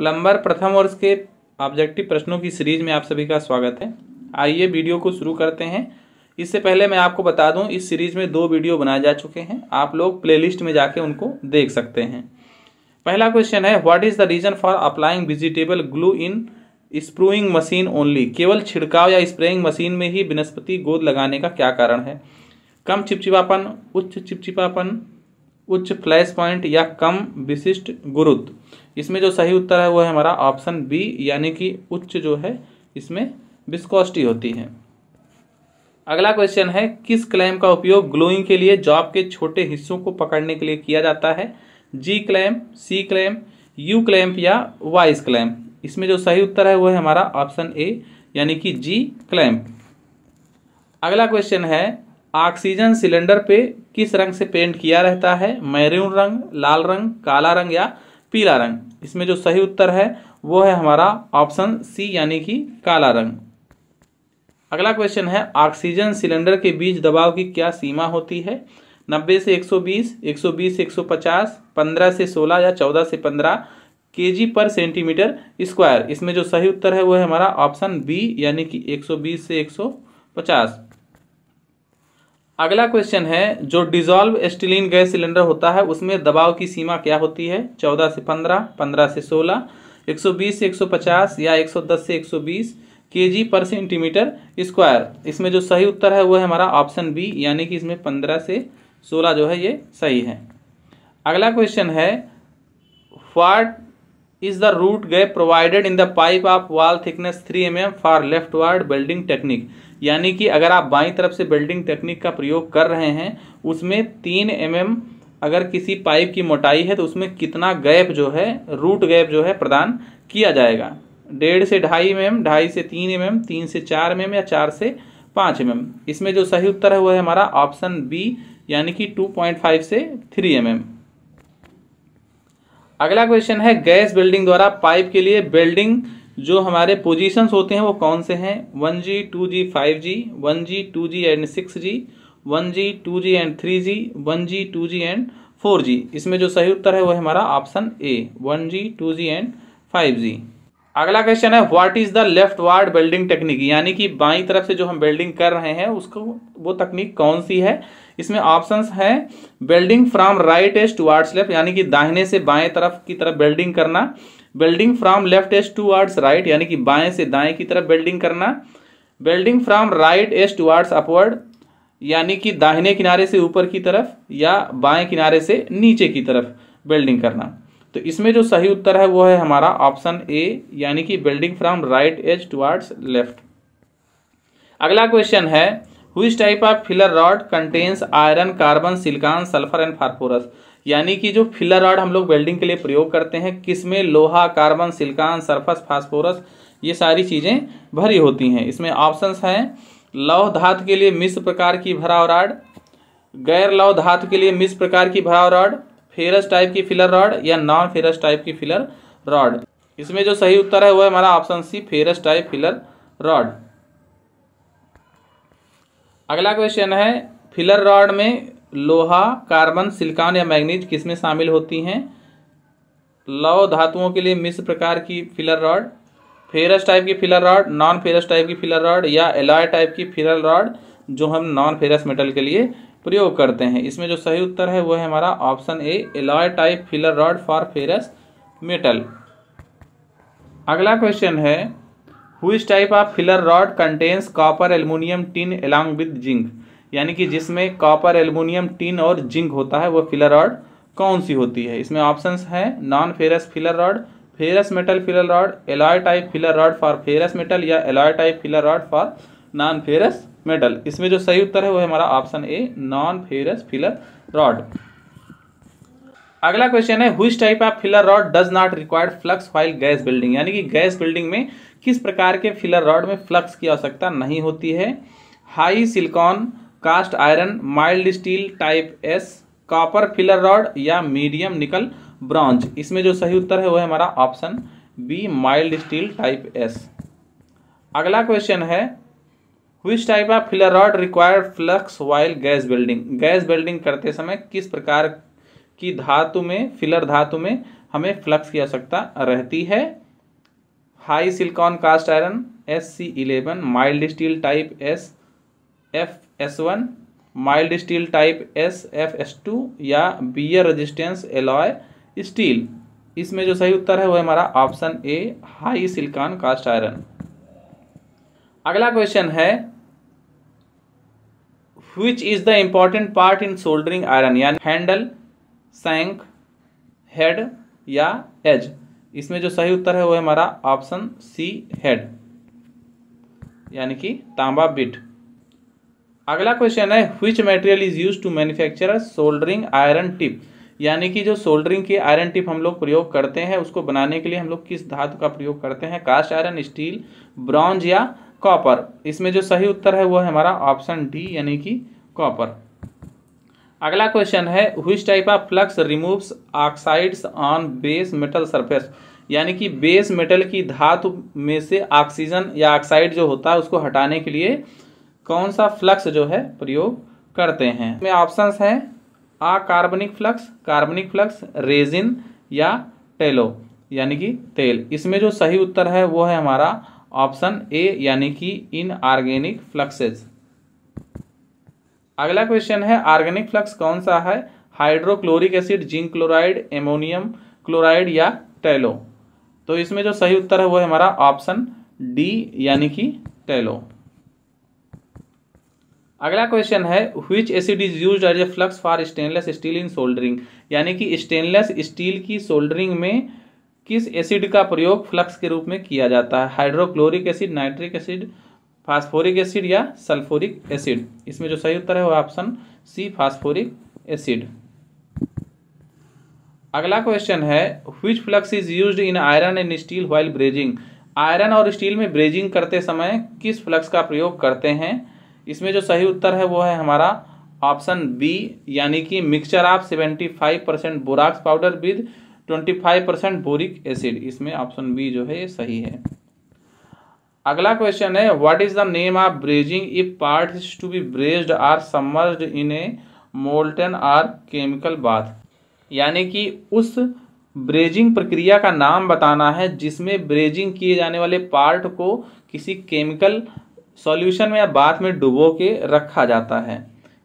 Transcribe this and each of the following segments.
Plumber प्रथम वर्ष के ऑब्जेक्टिव प्रश्नों की सीरीज में आप सभी का स्वागत है आइए वीडियो को शुरू करते हैं इससे पहले मैं आपको बता दूं इस सीरीज में दो वीडियो बनाए जा चुके हैं आप लोग प्लेलिस्ट में जाके उनको देख सकते हैं पहला क्वेश्चन है what is the reason for applying vegetable glue in spraying machine only केवल छिड़काव या स्प्रेइंग मशीन में ही वनस्पति गोद लगाने का क्या कारण है कम चिपचिपापन उच्च चिपचिपापन उच्च फ्लैश पॉइंट या कम विशिष्ट गुरुत्व इसमें जो सही उत्तर है वो है हमारा ऑप्शन बी यानी कि उच्च जो है इसमें विस्कोस्टी होती है अगला क्वेश्चन है किस क्लैम का उपयोग ग्लोइंग के लिए जॉब के छोटे हिस्सों को पकड़ने के लिए किया जाता है G clamp C clamp U clamp या वाइस क्लैम्प इसमें जो सही उत्तर है वो है हमारा ऑप्शन ए यानी कि जी क्लैम्प अगला क्वेश्चन है ऑक्सीजन सिलेंडर पे किस रंग से पेंट किया रहता है मैरून रंग लाल रंग काला रंग या पीला रंग इसमें जो सही उत्तर है वो है हमारा ऑप्शन सी यानी कि काला रंग अगला क्वेश्चन है ऑक्सीजन सिलेंडर के बीच दबाव की क्या सीमा होती है नब्बे से एक सौ बीस एक सौ बीस एक सौ पचास पंद्रह से सोलह या चौदह से पंद्रह के जी पर सेंटीमीटर स्क्वायर इसमें जो सही उत्तर है वो है हमारा ऑप्शन बी यानी कि एक सौ बीस से एक सौ पचास अगला क्वेश्चन है जो डिजॉल्व एस्टिलीन गैस सिलेंडर होता है उसमें दबाव की सीमा क्या होती है चौदह से पंद्रह पंद्रह से सोलह एक सौ बीस से एक सौ पचास या एक सौ दस से एक सौ बीस के जी पर सेंटीमीटर स्क्वायर इसमें जो सही उत्तर है वो है हमारा ऑप्शन बी यानी कि इसमें पंद्रह से सोलह जो है ये सही है अगला क्वेश्चन है what is the root gap provided in the pipe of wall thickness three M M for leftward welding technique यानी कि अगर आप बाई तरफ से बेल्डिंग टेक्निक का प्रयोग कर रहे हैं उसमें तीन एम mm अगर किसी पाइप की मोटाई है तो उसमें कितना गैप जो है रूट गैप जो है प्रदान किया जाएगा डेढ़ से ढाई एम mm, ढाई से तीन एम mm, एम तीन से चार एम mm एम या चार से पाँच एम एम इसमें जो सही उत्तर है वह है हमारा ऑप्शन बी यानी कि टू पॉइंट फाइव से थ्री एम एम अगला क्वेश्चन है गैस बेल्डिंग द्वारा पाइप के लिए बेल्डिंग जो हमारे पोजीशंस होते हैं वो कौन से हैं one G two G five G one G two G and six G one G two G and three G one G two G and four G इसमें जो सही उत्तर है वो है हमारा option A one G two G and five G अगला question है what is the leftward welding technique यानी कि बाई तरफ से जो हम बेल्डिंग कर रहे हैं उसको वो तकनीक कौन सी है इसमें ऑप्शंस हैं welding from right edge towards left यानी कि दाहिने से बाएं तरफ की तरफ बेल्डिंग करना welding from left edge towards right यानी कि बाएं से दाएं की तरफ वेल्डिंग करना welding from right edge towards upward यानी कि दाहिने किनारे से ऊपर की तरफ या बाएं किनारे से नीचे की तरफ बेल्डिंग करना तो इसमें जो सही उत्तर है वो है हमारा ऑप्शन ए यानी कि welding from right edge towards left अगला क्वेश्चन है which type of filler rod contains iron carbon silicon sulphur and phosphorus यानी कि जो फिलर रॉड हम लोग वेल्डिंग के लिए प्रयोग करते हैं किसमें लोहा कार्बन सिल्कान सर्फस फास्फोरस ये सारी चीज़ें भरी होती हैं इसमें ऑप्शंस हैं लौह धातु के लिए मिस प्रकार की भराव रॉड गैर लौह धातु के लिए मिस प्रकार की भराव रॉड फेरस टाइप की फिलर रॉड या नॉन फेरस टाइप की फिलर रॉड इसमें जो सही उत्तर है वह हमारा option C ferrous type filler rod अगला क्वेश्चन है फिलर रॉड में लोहा कार्बन सिलिकॉन या मैग्नीज किसमें शामिल होती हैं लौ धातुओं के लिए मिश्र प्रकार की फिलर रॉड फेरस टाइप की filler rod non ferrous type की फिलर रॉड या एलॉय टाइप की फिलर रॉड जो हम नॉन फेरस मेटल के लिए प्रयोग करते हैं इसमें जो सही उत्तर है वह है हमारा option A alloy type filler rod for ferrous metal अगला क्वेश्चन है which type of filler rod contains copper aluminium tin along with zinc यानी कि जिसमें कॉपर एल्युमिनियम टिन और जिंक होता है वह फिलर रॉड कौन सी होती है इसमें ऑप्शन है non ferrous filler rod ferrous metal filler rod alloy type filler rod for ferrous metal या alloy type filler rod for non ferrous metal इसमें जो सही उत्तर है वो हमारा option A non ferrous filler rod अगला क्वेश्चन है which type of filler rod does not required flux while gas welding यानी कि गैस बिल्डिंग में किस प्रकार के फिलर रॉड में फ्लक्स की आवश्यकता नहीं होती है high silicon cast iron mild steel type S copper filler rod या मीडियम निकल ब्रॉन्ज इसमें जो सही उत्तर है वह हमारा option B mild steel type S अगला क्वेश्चन है which type of filler rod required flux while gas welding gas welding करते समय किस प्रकार की धातु में फिलर धातु में हमें फ्लक्स की आवश्यकता रहती है high silicon cast iron S C eleven mild steel type S F S one mild steel type S F S two या बियर रेजिस्टेंस एलॉय स्टील इसमें जो सही उत्तर है वह हमारा option A high silicon cast iron अगला question है which is the important part in soldering iron यानी हैंडल सैंक हेड या एज इसमें जो सही उत्तर है वह हमारा ऑप्शन सी हेड यानी कि तांबा बिट अगला क्वेश्चन है which material is use to manufacture soldering iron tip यानी कि जो सोल्डरिंग की आयरन टिप हम लोग प्रयोग करते हैं उसको बनाने के लिए हम लोग किस धातु का प्रयोग करते हैं कास्ट आयरन स्टील ब्रॉन्ज या कॉपर इसमें जो सही उत्तर है वो है हमारा ऑप्शन डी यानी कि कॉपर अगला क्वेश्चन है which type of flux removes oxides on base metal surface यानी कि बेस मेटल की धातु में से ऑक्सीजन या ऑक्साइड जो होता है उसको हटाने के लिए कौन सा फ्लक्स जो है प्रयोग करते हैं इसमें ऑप्शंस हैं आ कार्बनिक फ्लक्स कार्बनिक फ्लक्स रेजिन या टेलो यानी कि तेल इसमें जो सही उत्तर है वो है हमारा ऑप्शन ए यानी कि इन ऑर्गेनिक फ्लक्सेज अगला क्वेश्चन है ऑर्गेनिक फ्लक्स कौन सा है hydrochloric acid zinc chloride ammonium chloride या टेलो तो इसमें जो सही उत्तर है वो है हमारा ऑप्शन डी यानी कि टेलो अगला क्वेश्चन है which acid is use as a flux for stainless steel in soldering यानी कि स्टेनलेस स्टील की सोल्डरिंग में किस एसिड का प्रयोग फ्लक्स के रूप में किया जाता है hydrochloric acid nitric acid phosphoric acid या सल्फोरिक एसिड इसमें जो सही उत्तर है वो ऑप्शन सी फास्फोरिक एसिड अगला क्वेश्चन है which flux is use in iron and steel while brazing iron और स्टील में ब्रेजिंग करते समय किस फ्लक्स का प्रयोग करते हैं इसमें जो सही उत्तर है वो है हमारा ऑप्शन बी यानी कि mixture of seventy five percent borax powder with twenty five percent boric acid इसमें ऑप्शन बी जो है ये सही है अगला क्वेश्चन है what is the name of brazing if part to be brazed are submerged in a molten or chemical bath यानी कि उस ब्रेजिंग प्रक्रिया का नाम बताना है जिसमें ब्रेजिंग किए जाने वाले पार्ट को किसी केमिकल सॉल्यूशन में या बाथ में डुबो के रखा जाता है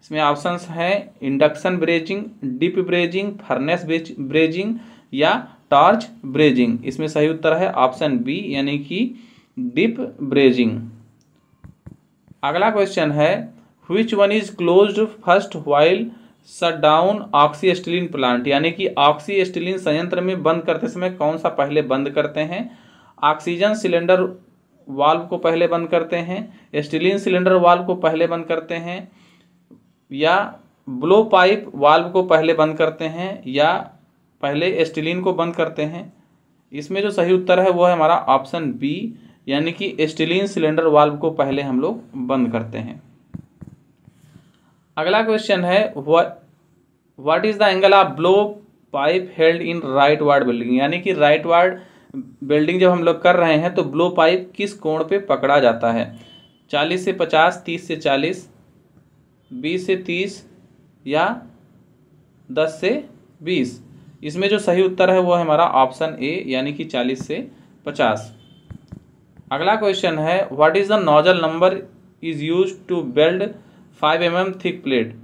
इसमें ऑप्शंस हैं induction brazing dip brazing furnace brazing या टॉर्च ब्रेजिंग इसमें सही उत्तर है ऑप्शन बी यानी कि डिप ब्रेजिंग अगला क्वेश्चन है which one is close first while shut down oxyacetylene plant यानी कि ऑक्सीस्टिलिन संयंत्र में बंद करते समय कौन सा पहले बंद करते हैं ऑक्सीजन सिलेंडर वाल्व को पहले बंद करते हैं स्टीलिन सिलेंडर वाल्व को पहले बंद करते हैं या ब्लो पाइप वाल्व को पहले बंद करते हैं या पहले स्टीलिन को बंद करते हैं इसमें जो सही उत्तर है वो है हमारा ऑप्शन बी यानी कि स्टीलिन सिलेंडर वाल्व को पहले हम लोग बंद करते हैं अगला क्वेश्चन है what is the angle of blow pipe held in rightward welding यानी कि राइट वार्ड वेल्डिंग जब हम लोग कर रहे हैं तो ब्लो पाइप किस कोण पे पकड़ा जाता है 40 से 50, 30 से 40, 20 से 30 या 10 से 20 इसमें जो सही उत्तर है वो है हमारा ऑप्शन ए यानी कि 40 से 50 अगला क्वेश्चन है what is the nozzle number is use to weld 5 M M thick plate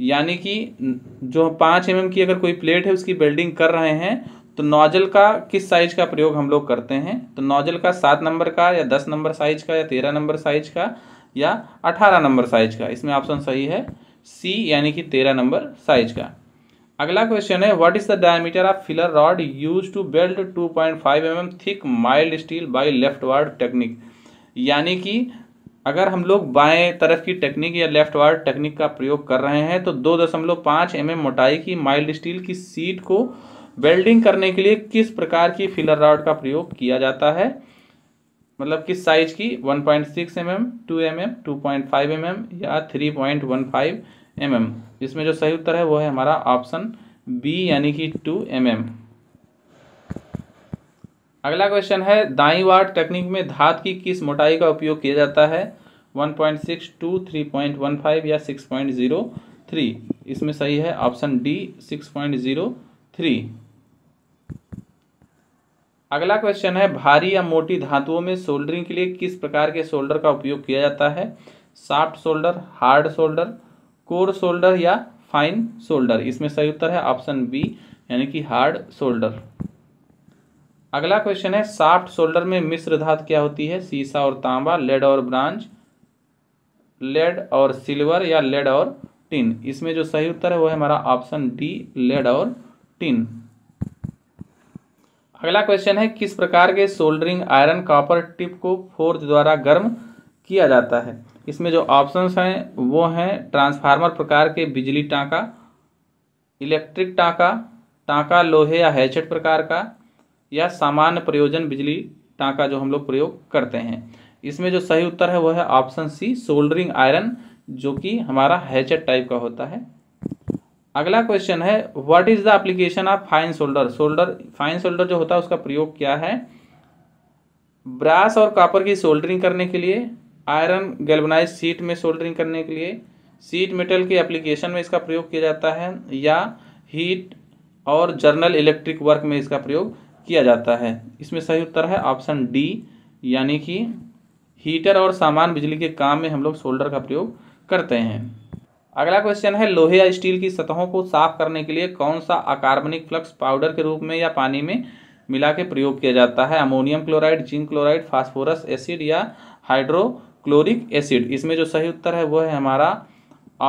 यानी कि जो पाँच एम mm की अगर कोई प्लेट है उसकी बेल्डिंग कर रहे हैं तो नोजल का किस साइज का प्रयोग हम लोग करते हैं तो नोजल का सात नंबर का या दस नंबर साइज का या तेरह नंबर साइज का या अठारह नंबर साइज का इसमें ऑप्शन सही है सी यानी कि तेरह नंबर साइज का अगला क्वेश्चन है what is the diameter of filler rod use to weld 2.5 point mm thick mild steel by ward technique यानी कि अगर हम लोग बाएं तरफ की टेक्निक या लेफ्ट वार्ड टेक्निक का प्रयोग कर रहे हैं तो दो दशमलव पाँच एम mm मोटाई की माइल्ड स्टील की सीट को वेल्डिंग करने के लिए किस प्रकार की फिलर रॉड का प्रयोग किया जाता है मतलब किस साइज की 1.6 point six M M two M M two point five M M या three point one five M M इसमें जो सही उत्तर है वो है हमारा ऑप्शन बी यानी कि टू एम एम अगला क्वेश्चन है दाई वार्ड टेक्निक में धात की किस मोटाई का उपयोग किया जाता है point six two three point one five या सिक्स पॉइंट जीरो थ्री इसमें सही है option D six point zero three अगला क्वेश्चन है भारी या मोटी धातुओं में सोल्डरिंग के लिए किस प्रकार के सोल्डर का उपयोग किया जाता है soft solder hard solder core solder या फाइन सोल्डर इसमें सही उत्तर है ऑप्शन बी यानी कि हार्ड सोल्डर अगला क्वेश्चन है सॉफ्ट सोल्डर में मिश्र धातु क्या होती है सीसा और तांबा लेड और ब्रांच लेड और सिल्वर या लेड और टिन इसमें जो सही उत्तर है वो है हमारा ऑप्शन डी लेड और टिन अगला क्वेश्चन है किस प्रकार के सोल्डरिंग आयरन कॉपर टिप को फोर्ज द्वारा गर्म किया जाता है इसमें जो ऑप्शंस हैं वो हैं ट्रांसफार्मर प्रकार के बिजली टाँका इलेक्ट्रिक टाँका टाँका लोहे या हैचेट प्रकार का या सामान्य प्रयोजन बिजली टाँका जो हम लोग प्रयोग करते हैं इसमें जो सही उत्तर है वो है ऑप्शन सी सोल्डरिंग आयरन जो कि हमारा हैचेट टाइप का होता है अगला क्वेश्चन है what is the application of fine solder solder fine solder जो होता है उसका प्रयोग क्या है ब्रास और कॉपर की सोल्डरिंग करने के लिए आयरन गैल्वनाइज सीट में सोल्डरिंग करने के लिए सीट मेटल के एप्लीकेशन में इसका प्रयोग किया जाता है या हीट और जर्नल इलेक्ट्रिक वर्क में इसका प्रयोग किया जाता है इसमें सही उत्तर है ऑप्शन डी यानी कि हीटर और सामान बिजली के काम में हम लोग सोल्डर का प्रयोग करते हैं अगला क्वेश्चन है लोहे या स्टील की सतहों को साफ करने के लिए कौन सा अकार्बनिक फ्लक्स पाउडर के रूप में या पानी में मिला के प्रयोग किया जाता है ammonium chloride zinc chloride phosphorus acid या हाइड्रोक्लोरिक एसिड इसमें जो सही उत्तर है वो है हमारा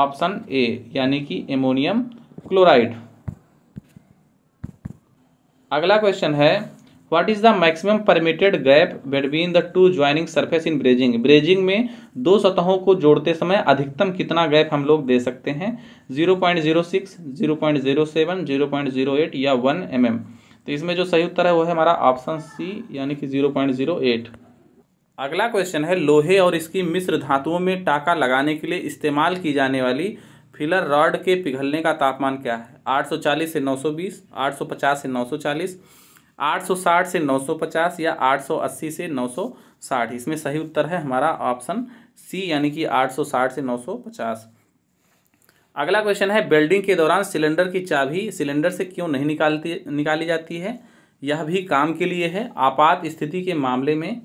ऑप्शन ए यानी कि एमोनियम क्लोराइड अगला क्वेश्चन है what is the maximum permitted gap between the two joining surface in brazing brazing में दो सतहों को जोड़ते समय अधिकतम कितना गैप हम लोग दे सकते हैं 0.06, 0.07, 0.08 या 1 एम mm. तो इसमें जो सही उत्तर है वो है हमारा ऑप्शन सी यानी कि 0.08 अगला क्वेश्चन है लोहे और इसकी मिश्र धातुओं में टाका लगाने के लिए इस्तेमाल की जाने वाली फिलर रॉड के पिघलने का तापमान क्या है आठ से नौ 850 से नौ 860 से 950 या 880 से 960 इसमें सही उत्तर है हमारा ऑप्शन सी यानी कि 860 से 950 अगला क्वेश्चन है बेल्डिंग के दौरान सिलेंडर की चाबी सिलेंडर से क्यों नहीं निकालती निकाली जाती है यह भी काम के लिए है आपात स्थिति के मामले में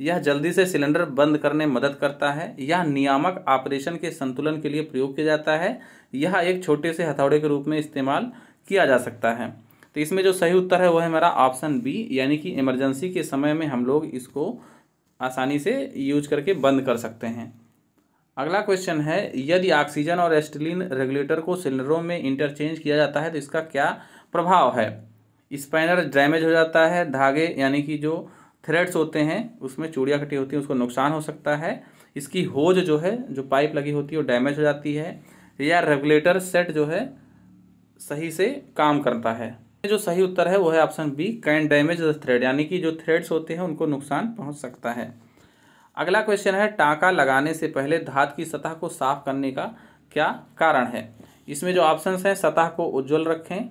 यह जल्दी से सिलेंडर बंद करने मदद करता है यह नियामक ऑपरेशन के संतुलन के लिए प्रयोग किया जाता है यह एक छोटे से हथौड़े के रूप में इस्तेमाल किया जा सकता है तो इसमें जो सही उत्तर है वो है मेरा ऑप्शन बी यानी कि इमरजेंसी के समय में हम लोग इसको आसानी से यूज करके बंद कर सकते हैं अगला क्वेश्चन है यदि ऑक्सीजन और एस्टिलीन रेगुलेटर को सिलेंडरों में इंटरचेंज किया जाता है तो इसका क्या प्रभाव है स्पाइनर डैमेज हो जाता है धागे यानी कि जो थ्रेड्स होते हैं उसमें चूड़ियाँ कटी होती हैं उसको नुकसान हो सकता है इसकी होज जो है जो पाइप लगी होती है वो डैमेज हो जाती है या रेगुलेटर सेट जो है सही से काम करता है जो सही उत्तर है वो है option B can damage the thread यानी कि जो थ्रेड्स होते हैं उनको नुकसान पहुंच सकता है अगला क्वेश्चन है टाका लगाने से पहले धात की सतह को साफ करने का क्या कारण है इसमें जो ऑप्शंस हैं सतह को उज्जवल रखें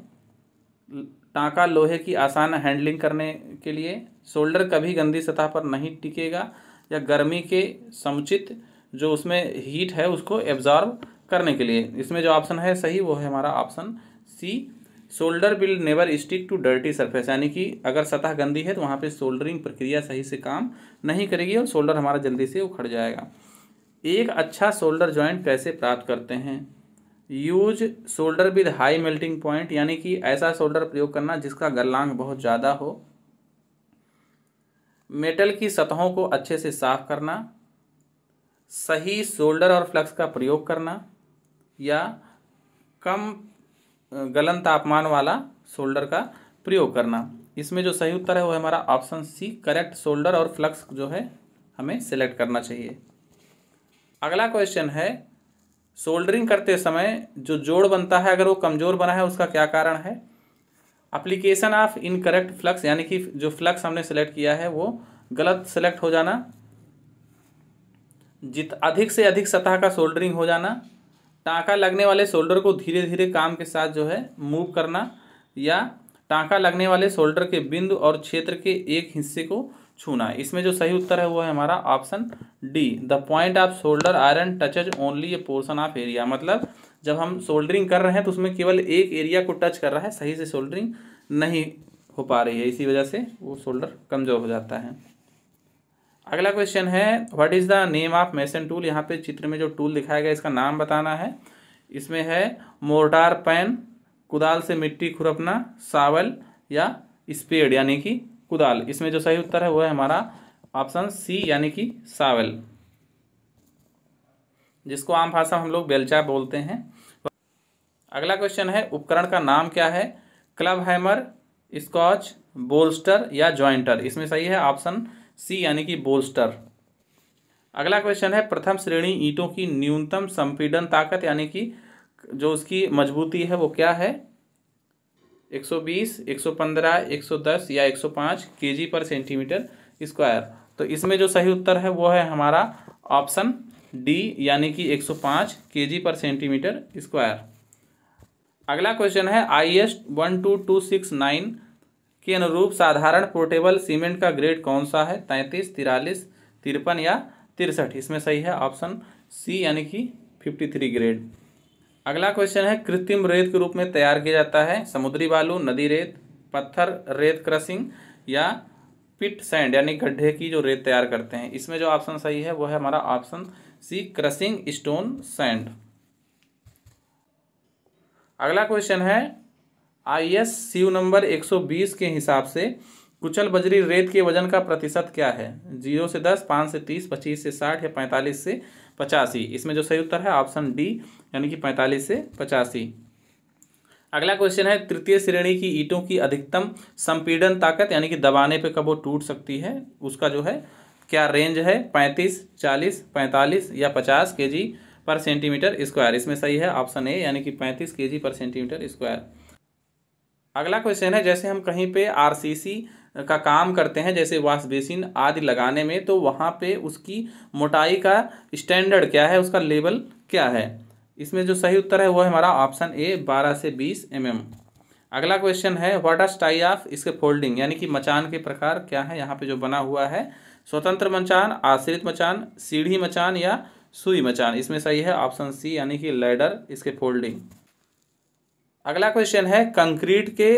टाका लोहे की आसान हैंडलिंग करने के लिए शोल्डर कभी गंदी सतह पर नहीं टिकेगा या गर्मी के समुचित जो उसमें हीट है उसको एब्जॉर्व करने के लिए इसमें जो ऑप्शन है सही वो है हमारा option C solder will never stick to dirty surface यानी कि अगर सतह गंदी है तो वहाँ पे सोल्डरिंग प्रक्रिया सही से काम नहीं करेगी और सोल्डर हमारा जल्दी से उखड़ जाएगा एक अच्छा सोल्डर जॉइंट कैसे प्राप्त करते हैं use solder with high melting point यानी कि ऐसा सोल्डर प्रयोग करना जिसका गलांग बहुत ज़्यादा हो मेटल की सतहों को अच्छे से साफ करना सही सोल्डर और फ्लक्स का प्रयोग करना या कम गलन तापमान वाला सोल्डर का प्रयोग करना इसमें जो सही उत्तर है वो हमारा ऑप्शन सी करेक्ट सोल्डर और फ्लक्स जो है हमें सिलेक्ट करना चाहिए अगला क्वेश्चन है सोल्डरिंग करते समय जो जोड़ बनता है अगर वो कमज़ोर बना है उसका क्या कारण है अप्लीकेशन ऑफ इनकरेक्ट फ्लक्स यानी कि जो फ्लक्स हमने सेलेक्ट किया है वो गलत सेलेक्ट हो जाना जित अधिक से अधिक सतह का सोल्डरिंग हो जाना टाँका लगने वाले शोल्डर को धीरे धीरे काम के साथ जो है मूव करना या टाँका लगने वाले शोल्डर के बिंदु और क्षेत्र के एक हिस्से को छूना इसमें जो सही उत्तर है वो है हमारा option D the point of solder iron touches only a portion of area मतलब जब हम शोल्डरिंग कर रहे हैं तो उसमें केवल एक एरिया को टच कर रहा है सही से शोल्डरिंग नहीं हो पा रही है इसी वजह से वो शोल्डर कमज़ोर हो जाता है अगला क्वेश्चन है what is the name of mason tool यहाँ पे चित्र में जो टूल दिखाया गया इसका नाम बताना है इसमें है मोर्टार पैन कुदाल से मिट्टी खुरपना सावल या स्पेड यानी कि कुदाल इसमें जो सही उत्तर है वह है हमारा ऑप्शन सी यानी कि सावल जिसको आम भाषा हम लोग बेलचा बोलते हैं अगला क्वेश्चन है उपकरण का नाम क्या है क्लब हैमर स्कॉच बोल्स्टर या ज्वाइंटर इसमें सही है ऑप्शन सी यानी कि बोस्टर अगला क्वेश्चन है प्रथम श्रेणी ईंटों की न्यूनतम संपीडन ताकत यानी कि जो उसकी मजबूती है वो क्या है 120, 115, 110 या 105 केजी पर सेंटीमीटर स्क्वायर तो इसमें जो सही उत्तर है वो है हमारा ऑप्शन डी यानी कि 105 केजी पर सेंटीमीटर स्क्वायर अगला क्वेश्चन है I S one two two six nine के अनुरूप साधारण पोर्टेबल सीमेंट का ग्रेड कौन सा है तैंतीस तिरालीस तिरपन या तिरसठ इसमें सही है ऑप्शन सी यानी कि फिफ्टी थ्री ग्रेड अगला क्वेश्चन है कृत्रिम रेत के रूप में तैयार किया जाता है समुद्री बालू नदी रेत पत्थर रेत क्रसिंग या पिट सैंड यानी गड्ढे की जो रेत तैयार करते हैं इसमें जो ऑप्शन सही है वो है हमारा option C crushing stone sand अगला क्वेश्चन है आई एस सीयू नंबर 120 के हिसाब से कुचल बजरी रेत के वजन का प्रतिशत क्या है जीरो से दस पाँच से तीस पच्चीस से साठ या पैंतालीस से पचासी इसमें जो सही उत्तर है ऑप्शन डी यानी कि पैंतालीस से पचासी अगला क्वेश्चन है तृतीय श्रेणी की ईंटों की अधिकतम संपीड़न ताकत यानी कि दबाने पे कब वो टूट सकती है उसका जो है क्या रेंज है पैंतीस चालीस पैंतालीस या पचास के पर सेंटीमीटर स्क्वायर इसमें सही है ऑप्शन ए यानी कि पैंतीस के पर सेंटीमीटर स्क्वायर अगला क्वेश्चन है जैसे हम कहीं पे आरसीसी का काम करते हैं जैसे वाश बेसिन आदि लगाने में तो वहाँ पे उसकी मोटाई का स्टैंडर्ड क्या है उसका लेवल क्या है इसमें जो सही उत्तर है वो है हमारा ऑप्शन ए बारह से बीस एम mm. अगला क्वेश्चन है what are stay of scaffolding यानी कि मचान के प्रकार क्या है यहाँ पे जो बना हुआ है स्वतंत्र मचान आश्रित मचान सीढ़ी मचान या सुई मचान इसमें सही है ऑप्शन सी यानी कि लेडर इसके फोल्डिंग अगला क्वेश्चन है कंक्रीट के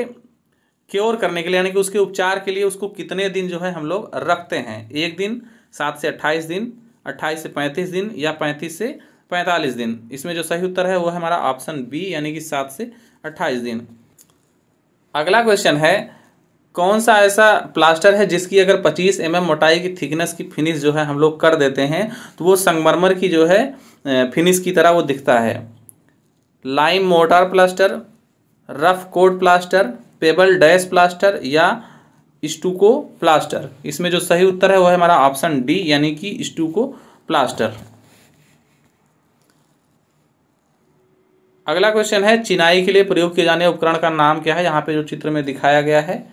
क्योर करने के लिए यानी कि उसके उपचार के लिए उसको कितने दिन जो है हम लोग रखते हैं एक दिन सात से अट्ठाईस दिन अट्ठाईस से पैंतीस दिन या पैंतीस से पैंतालीस दिन इसमें जो सही उत्तर है वो है हमारा ऑप्शन बी यानी कि सात से अट्ठाईस दिन अगला क्वेश्चन है कौन सा ऐसा प्लास्टर है जिसकी अगर 25 एम mm मोटाई की थिकनेस की फिनिश जो है हम लोग कर देते हैं तो वो संगमरमर की जो है फिनिश की तरह वो दिखता है lime mortar plaster rough coat plaster pebble dash plaster या स्टूको प्लास्टर इसमें जो सही उत्तर है वह है हमारा ऑप्शन डी यानी कि स्टूको प्लास्टर अगला क्वेश्चन है चिनाई के लिए प्रयोग किए जाने उपकरण का नाम क्या है यहाँ पे जो चित्र में दिखाया गया है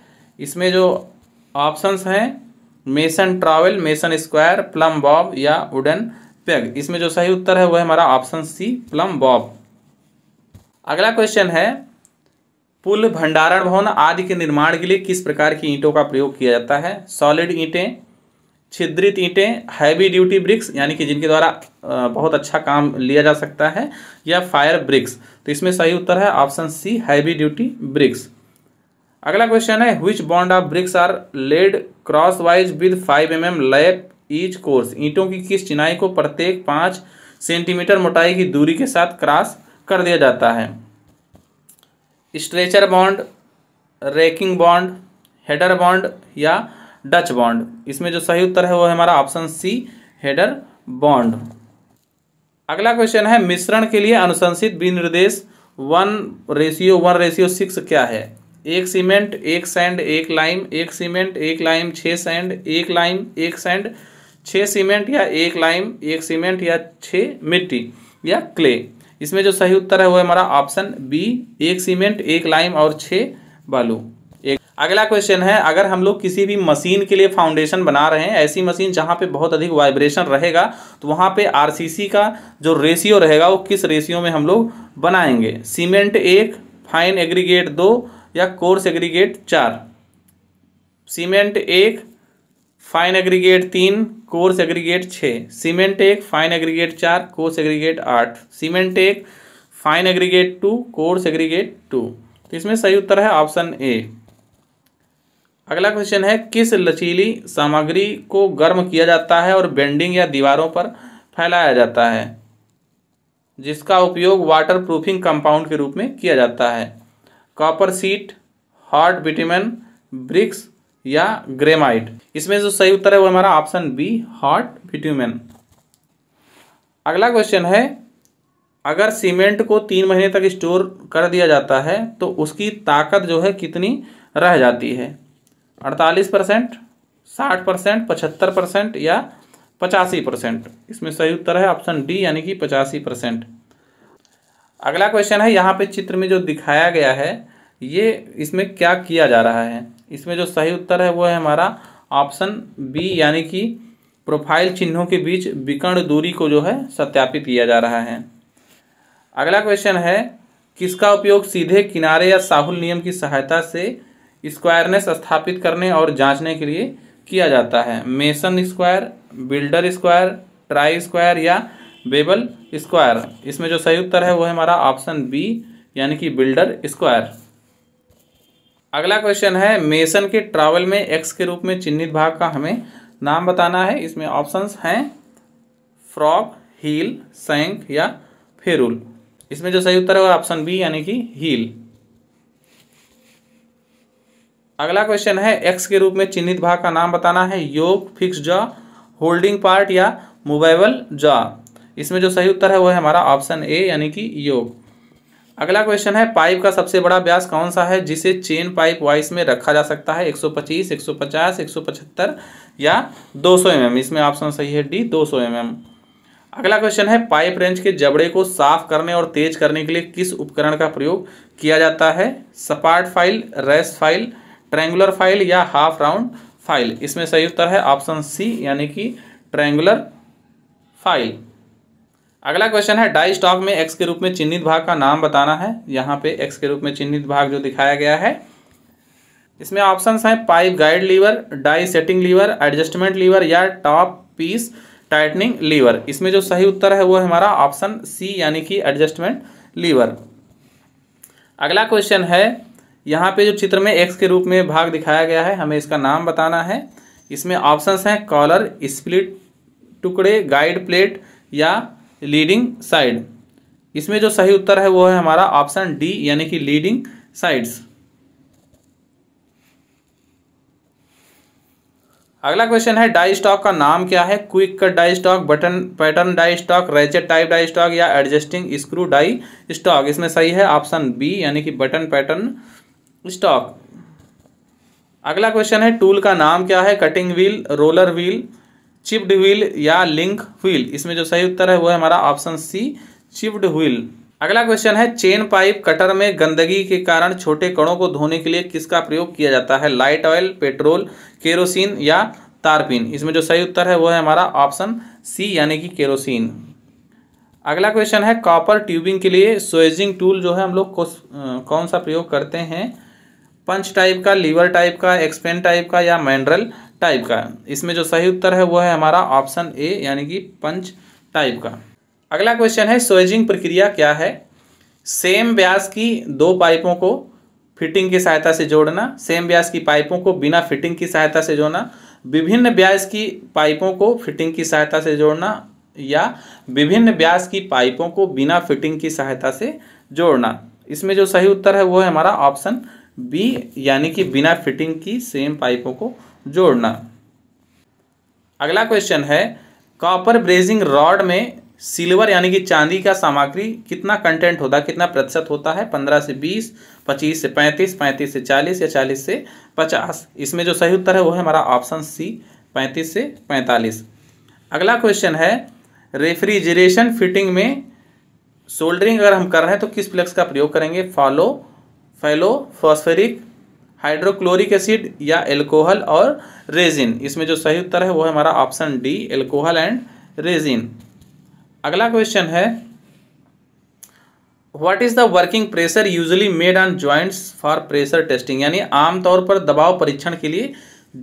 इसमें जो ऑप्शंस हैं mason trowel mason square plumb bob या वुडन पेग इसमें जो सही उत्तर है वह हमारा ऑप्शन सी प्लम बॉब अगला क्वेश्चन है पुल भंडारण भवन आदि के निर्माण के लिए किस प्रकार की ईंटों का प्रयोग किया जाता है सॉलिड ईंटें छिद्रित ईंटें हैवी ड्यूटी ब्रिक्स यानी कि जिनके द्वारा बहुत अच्छा काम लिया जा सकता है या फायर ब्रिक्स तो इसमें सही उत्तर है option C heavy duty bricks अगला क्वेश्चन है which bond of bricks are laid cross wise with five M M lap each course ईंटों की किस चिनाई को प्रत्येक पाँच सेंटीमीटर मोटाई की दूरी के साथ क्रॉस कर दिया जाता है stretcher bond raking bond header bond या डच बॉन्ड इसमें जो सही उत्तर है वो है हमारा ऑप्शन सी हेडर बॉन्ड अगला क्वेश्चन है मिश्रण के लिए अनुशंसित विनिर्देश one ratio one ratio six क्या है एक सीमेंट एक सैंड एक लाइम एक सीमेंट एक लाइम छः सैंड एक लाइम एक सैंड छः सीमेंट या एक लाइम एक सीमेंट या छः मिट्टी या क्ले इसमें जो सही उत्तर है वो है हमारा ऑप्शन बी एक सीमेंट एक लाइम और छः बालू एक अगला क्वेश्चन है अगर हम लोग किसी भी मशीन के लिए फाउंडेशन बना रहे हैं ऐसी मशीन जहाँ पे बहुत अधिक वाइब्रेशन रहेगा तो वहाँ पे आरसीसी का जो रेशियो रहेगा वो किस रेशियो में हम लोग बनाएंगे सीमेंट एक फाइन एग्रीगेट दो या कोर्स एग्रीगेट चार सीमेंट एक फाइन एग्रीगेट तीन कोर्स एग्रीगेट छः सीमेंट एक फाइन एग्रीगेट चार कोर्स एग्रीगेट आठ सीमेंट एक fine aggregate two coarse aggregate two तो इसमें सही उत्तर है ऑप्शन ए अगला क्वेश्चन है किस लचीली सामग्री को गर्म किया जाता है और बेंडिंग या दीवारों पर फैलाया जाता है जिसका उपयोग वाटर प्रूफिंग कंपाउंड के रूप में किया जाता है copper sheet hot bitumen bricks या ग्रेमाइट इसमें जो सही उत्तर है वो हमारा ऑप्शन बी हॉट बिट्यूमेन अगला क्वेश्चन है अगर सीमेंट को तीन महीने तक स्टोर कर दिया जाता है तो उसकी ताकत जो है कितनी रह जाती है अड़तालीस परसेंट साठ परसेंट पचहत्तर परसेंट या पचासी परसेंट इसमें सही उत्तर है ऑप्शन डी यानी कि पचासी परसेंट अगला क्वेश्चन है यहाँ पे चित्र में जो दिखाया गया है ये इसमें क्या किया जा रहा है इसमें जो सही उत्तर है वो है हमारा ऑप्शन बी यानी कि प्रोफाइल चिन्हों के बीच विकर्ण दूरी को जो है सत्यापित किया जा रहा है अगला क्वेश्चन है किसका उपयोग सीधे किनारे या साहुल नियम की सहायता से स्क्वायरनेस स्थापित करने और जांचने के लिए किया जाता है mason square builder square try square या बेबल स्क्वायर इसमें जो सही उत्तर है वो है हमारा ऑप्शन बी यानी कि बिल्डर स्क्वायर अगला क्वेश्चन है मेसन के ट्रावल में एक्स के रूप में चिन्हित भाग का हमें नाम बताना है इसमें ऑप्शंस हैं फ्रॉक हील सैंक या फेरुल इसमें जो सही उत्तर है वो ऑप्शन बी यानी कि हील अगला क्वेश्चन है एक्स के रूप में चिन्हित भाग का नाम बताना है योग फिक्स जॉ होल्डिंग पार्ट या मोबाइबल जॉ इसमें जो सही उत्तर है वो है हमारा ऑप्शन ए यानी कि योग अगला क्वेश्चन है पाइप का सबसे बड़ा व्यास कौन सा है जिसे चेन पाइप वाइस में रखा जा सकता है 125, 150, 175 या 200 mm. इसमें ऑप्शन सही है डी 200 mm. अगला क्वेश्चन है पाइप रेंज के जबड़े को साफ करने और तेज करने के लिए किस उपकरण का प्रयोग किया जाता है सपाट file rasp file triangular file या हाफ राउंड फाइल इसमें सही उत्तर है ऑप्शन सी यानी कि ट्रैंगुलर फाइल अगला क्वेश्चन है डाई स्टॉक में एक्स के रूप में चिन्हित भाग का नाम बताना है यहाँ पे एक्स के रूप में चिन्हित भाग जो दिखाया गया है इसमें ऑप्शंस हैं pipe guide lever die setting lever adjustment lever या टॉप पीस टाइटनिंग लीवर इसमें जो सही उत्तर है वो है हमारा ऑप्शन सी यानी कि एडजस्टमेंट लीवर अगला क्वेश्चन है यहाँ पे जो चित्र में एक्स के रूप में भाग दिखाया गया है हमें इसका नाम बताना है इसमें ऑप्शंस हैं कॉलर स्प्लिट टुकड़े गाइड प्लेट या लीडिंग साइड इसमें जो सही उत्तर है वो है हमारा ऑप्शन डी यानी कि लीडिंग साइड्स अगला क्वेश्चन है डाई स्टॉक का नाम क्या है quick cut die stock button pattern die stock ratchet type die stock या एडजस्टिंग स्क्रू डाई स्टॉक इसमें सही है ऑप्शन बी यानी कि बटन पैटर्न स्टॉक अगला क्वेश्चन है टूल का नाम क्या है cutting wheel roller wheel chipped wheel या लिंक व्हील इसमें जो सही उत्तर है वो है हमारा ऑप्शन सी चिप्ड व्हील अगला क्वेश्चन है चेन पाइप कटर में गंदगी के कारण छोटे कणों को धोने के लिए किसका प्रयोग किया जाता है लाइट ऑयल पेट्रोल केरोसिन या तारपीन इसमें जो सही उत्तर है वो है हमारा ऑप्शन सी यानी कि केरोसिन अगला क्वेश्चन है कॉपर ट्यूबिंग के लिए स्वेजिंग टूल जो है हम लोग कौन सा प्रयोग करते हैं पंच टाइप का लीवर टाइप का एक्सपेन टाइप का या मैंड्रल टाइप का इसमें जो सही उत्तर है वो है हमारा ऑप्शन ए यानी कि पंच टाइप का अगला क्वेश्चन है स्वेजिंग प्रक्रिया क्या है सेम ब्यास की दो पाइपों को फिटिंग की सहायता से जोड़ना सेम ब्यास की पाइपों को बिना फिटिंग की सहायता से जोड़ना विभिन्न ब्यास की पाइपों को फिटिंग की सहायता से जोड़ना या विभिन्न ब्यास की पाइपों को बिना फिटिंग की सहायता से जोड़ना इसमें जो सही उत्तर है वो है हमारा ऑप्शन बी यानी कि बिना फिटिंग की सेम पाइपों को जोड़ना अगला क्वेश्चन है कॉपर ब्रेजिंग रॉड में सिल्वर यानी कि चांदी का सामग्री कितना कंटेंट होता है कितना प्रतिशत होता है पंद्रह से बीस पच्चीस से पैंतीस पैंतीस से चालीस या चालीस से पचास इसमें जो सही उत्तर है वो है हमारा ऑप्शन सी पैंतीस से पैंतालीस अगला क्वेश्चन है रेफ्रिजरेशन फिटिंग में सोल्डरिंग अगर हम कर रहे हैं तो किस फ्लेक्स का प्रयोग करेंगे फॉलो फैलो फॉस्फेरिक हाइड्रोक्लोरिक एसिड या एल्कोहल और रेजिन इसमें जो सही उत्तर है वो है हमारा option D alcohol and resin अगला क्वेश्चन है what is the working pressure usually made on joints for pressure testing यानी आमतौर पर दबाव परीक्षण के लिए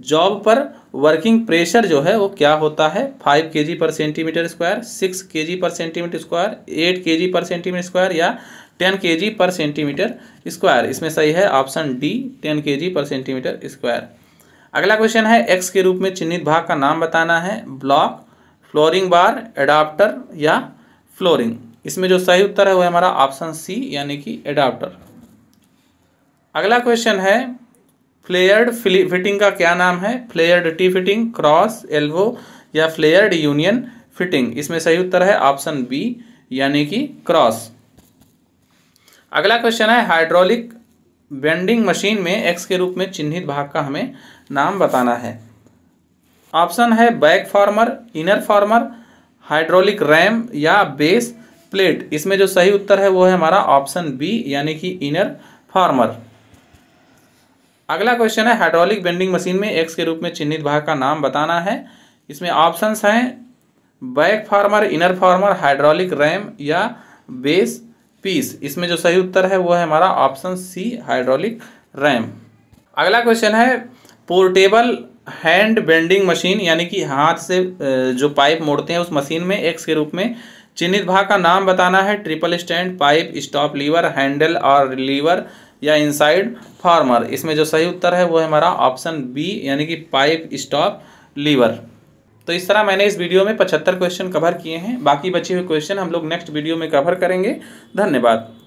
जॉब पर वर्किंग प्रेशर जो है वो क्या होता है फाइव के G per centimetre square six के G per centimetre square eight के जी पर सेंटीमीटर स्क्वायर या ten K G per centimetre square इसमें सही है option D ten K G per centimetre square अगला क्वेश्चन है एक्स के रूप में चिन्हित भाग का नाम बताना है ब्लॉक फ्लोरिंग बार एडाप्टर या फ्लोरिंग इसमें जो सही उत्तर है वह हमारा ऑप्शन सी यानी कि एडाप्टर अगला क्वेश्चन है फ्लेयर्ड फिटिंग का क्या नाम है flared tee fitting cross elbow या फ्लेयर्ड यूनियन फिटिंग इसमें सही उत्तर है ऑप्शन बी यानी कि क्रॉस अगला क्वेश्चन है हाइड्रोलिक बेंडिंग मशीन में एक्स के रूप में चिन्हित भाग का हमें नाम बताना है ऑप्शन है back former inner former hydraulic ram या बेस प्लेट इसमें जो सही उत्तर है वो है हमारा ऑप्शन बी यानी कि इनर फार्मर अगला क्वेश्चन है हाइड्रोलिक बेंडिंग मशीन में एक्स के रूप में चिन्हित भाग का नाम बताना है इसमें ऑप्शंस हैं back former inner former hydraulic ram या बेस पीस इसमें जो सही उत्तर है वो है हमारा ऑप्शन सी हाइड्रोलिक रैम अगला क्वेश्चन है पोर्टेबल हैंड बेंडिंग मशीन यानी कि हाथ से जो पाइप मोड़ते हैं उस मशीन में एक्स के रूप में चिन्हित भाग का नाम बताना है triple stand pipe stop lever handle और लीवर या इनसाइड फार्मर इसमें जो सही उत्तर है वो है हमारा ऑप्शन बी यानी कि पाइप स्टॉप लीवर तो इस तरह मैंने इस वीडियो में पचहत्तर क्वेश्चन कवर किए हैं बाकी बचे हुए क्वेश्चन हम लोग नेक्स्ट वीडियो में कवर करेंगे धन्यवाद